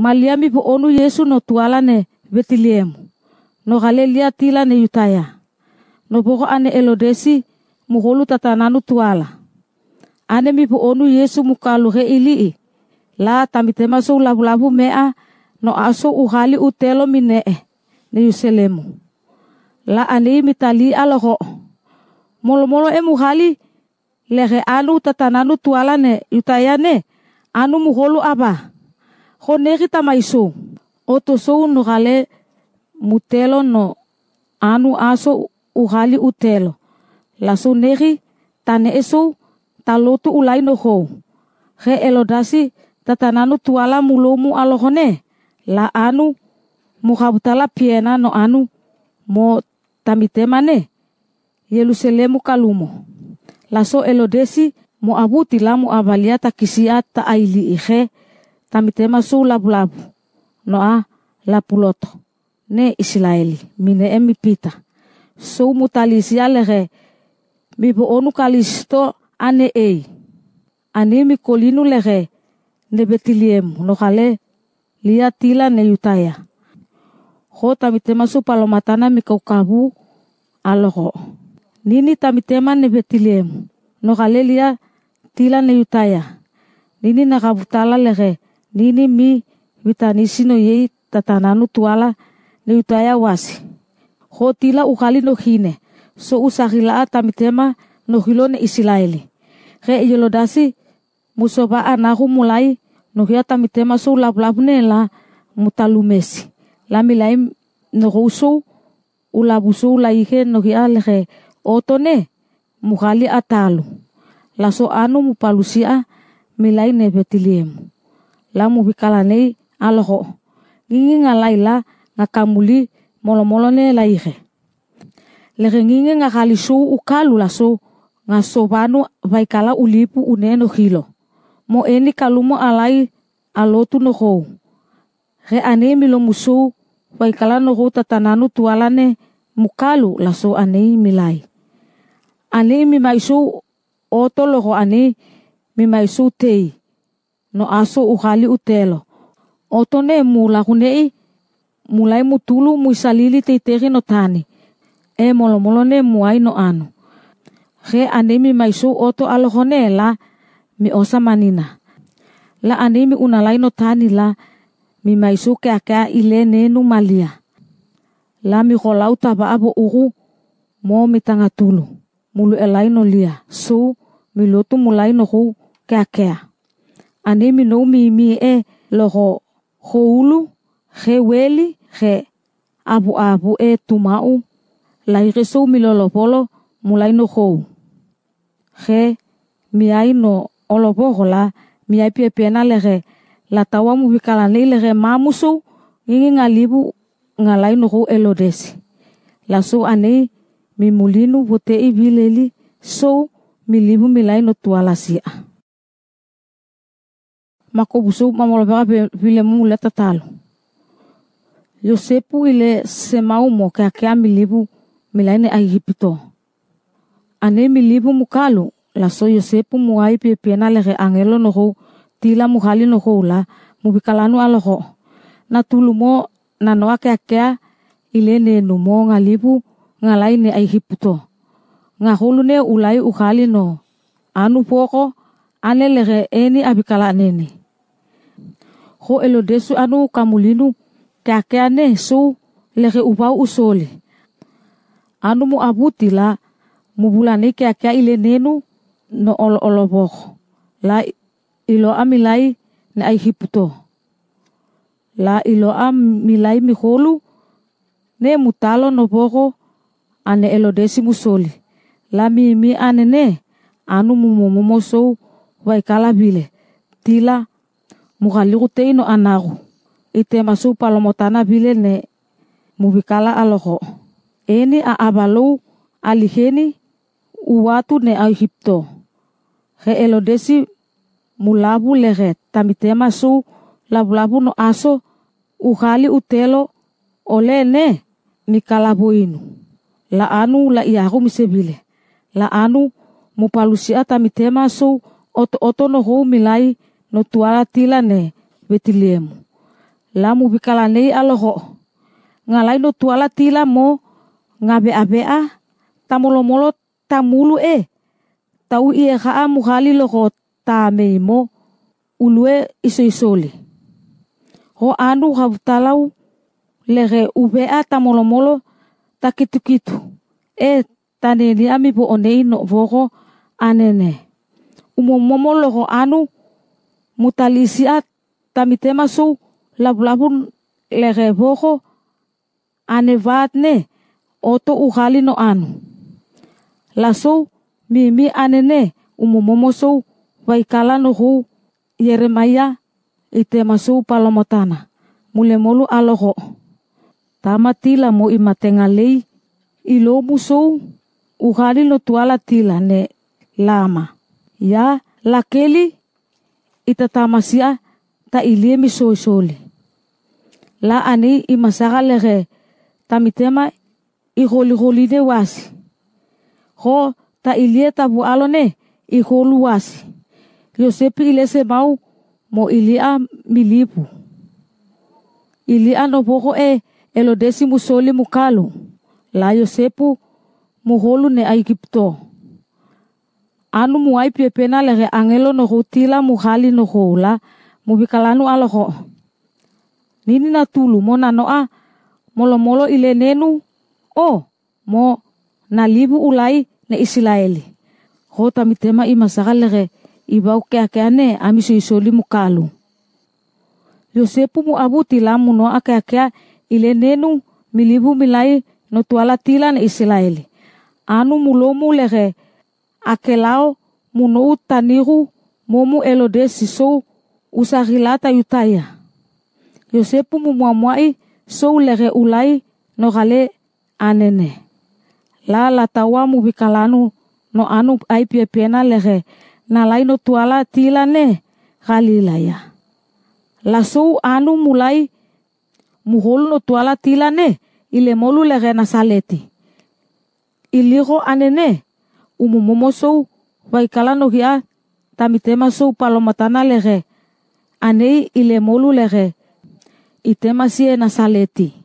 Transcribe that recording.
maliami bo onu yesu no tualane betiliemu no galelia tilane yutaya no bogo ane elodesi muholu tatananu tuala ane mi onu yesu mukaluhe ilii la tamitema labu labu mea no aso uhali utelo mine'e ne e, yuselemu la anei mitali molo molo emu hali lege anu tatananu tuala ne yutaya ne anu muholu aba Ho nerita maiso. Oto so no mutelo no anu aso ugali utelo. laso so neri tane eso talotu ulai no ho. He elodasi tatananu tuala mulomu alohone. La anu mukabutala piena no anu mo tamitemane. Yelusalemu kalumo. laso so elodesi mo abuti la mu avalia ta kisiata aili ihe tami tema su labu labu no a lapuloto ne Israeli mine emi pita so mutalis yalere mi onu kalisto ane ei ane mi kolinu lere ne betiliem no kale lia tila ne yutaya ho tema su palomatana mi kaukabu aloho nini tema ne betiliem no kale lia tila ne yutaya nini nakabutala lere nini mi witanisino yei tatananu tuala ni utaya wasi hotila ukali no hine so usahilaa tamitema no hilone isilaeli re iyolodasi musoba anahu mulai no hia tamitema so labulabune la mutalumesi la milai lamilai nohouso ulabuso laihe no hia lehe otone muhali atalu laso anu mupalusia milai nebetiliemu lamu wikala nei aloho nginginga laila ngakamuli molo ne laixe lege nginginga galixou ukalu laso ngasobanu vaikala ulipu uneno hilo mo eni kalumo alai alotu nogou ge ane milomusou no nogou tatananu tualane mukalu laso anei milai mai anei mimaisou otologo anei mimaisou tei no aso uhali utelo. Oto ne mula hunei mulai mutulu muisalili teiteri no tani. E molo molo ne muai no anu. He anemi maiso oto alohone la mi osa manina. La anemi unalai no tani la mi maiso ke aka ile ne malia. La mi kolau taba abo uru mo mi tangatulu. Mulu elai no lia. So mi lotu mulai no hu ke akea ane mino mi mi e loho houlu, he weli, he abu abu e tumau, lai resou mi polo mulai no hou. He mi ai no olopo hola mi ai pia pia na lege la tawa mu wikala nei lege mamuso ngi ngalibu ngalai no hou elodesi. La so ane mi mulinu wote i bileli so mi libu milai no makobusu mamolopeka vile Mungu leta talo Yosepu ile semaumo ke milibu milipu milaine aihipito ane milibu mukalu, laso Yosepu muai pipiena lege angelo nogo tila muhali nogo la mubikalanu alogo na tulumo nanoa ke akea ile ne numo ngalibu ngalai ne aihipito ngahulu ne ulai uhali no anu poko ane lege eni abikala neni ho elo desu anu kamulinu kake ane su lege upau usole. Anu mu abuti la mu bulane kake ile nenu no olo olo La ilo amilai na ai hiputo. La ilo amilai miholu ne mutalo no boko ane elo desi musoli. La mi mi ane ne anu mu momo so waikala bile. Tila mughaligu teino anagu Su palomotana bile ne mubikala aloho eni a abalou aliheni uwatu ne a Egipto he elodesi mulabu tamite tamitemasu labulabu no aso uhali utelo ole ne inu la anu la iagu misebile la anu mupalusia masu oto oto no hou milai no tuala tila ne wetilemu. Lamu nei aloho. Ngalai no tuala tila mo ngabe abea tamolomolo tamulu e. Tau ia kaa e muhali loho tamei mo ulue iso isoli. Ho anu havtalau lege ubea tamolomolo takitu-kitu. E taneni ami po onei no voko anene. Umomomolo ho anu mutalisiat tamitema so lavulavun ane anevatne oto uhali no anu laso mimi anene umumomo sou waikala no hou Yeremaya itema sou palomotana mulemolu aloko tama tila mo imatenga lei ilomu sou uhali no tuala tila ne lama ya lakeli itatama sia ta ilie mi soi soli. La ani i masaga lege tamitema i goli goli de wasi. Ho ta ilie tabu alone i golu wasi. Yosepi ile se mau mo ilia milipu. Ilia no boko e elodesi musoli mukalu. La Yosepu muholu ne Egypto. anu muai piepena lere angelo noho tila muhali noho la mubikalanu aloho. Nini na tulu mo nanoa molo-molo ile nenu o mo na libu ulai na Israeli. Ho tamitema i masaka lere ibau keakeane ami soisoli mukalu. Yosepu mu abu tila mu noa keakea ile nenu milibu milai no tuala tila na isilaeli Anu mulomu lere ake lao munou taniru momu elode sisou usarilata yutaya. Yosepu mumuamuai sou lere ulai no gale anene. La latawa mubikalanu no anu ai piepena lere na lai no tuala tilane galilaya. La sou anu mulai muholu no tuala tilane ile molu lere nasaleti. iliru anene umumomo sou vaikalano hia tamitema sou palomatana lege anei i molu lege tema sie na saleti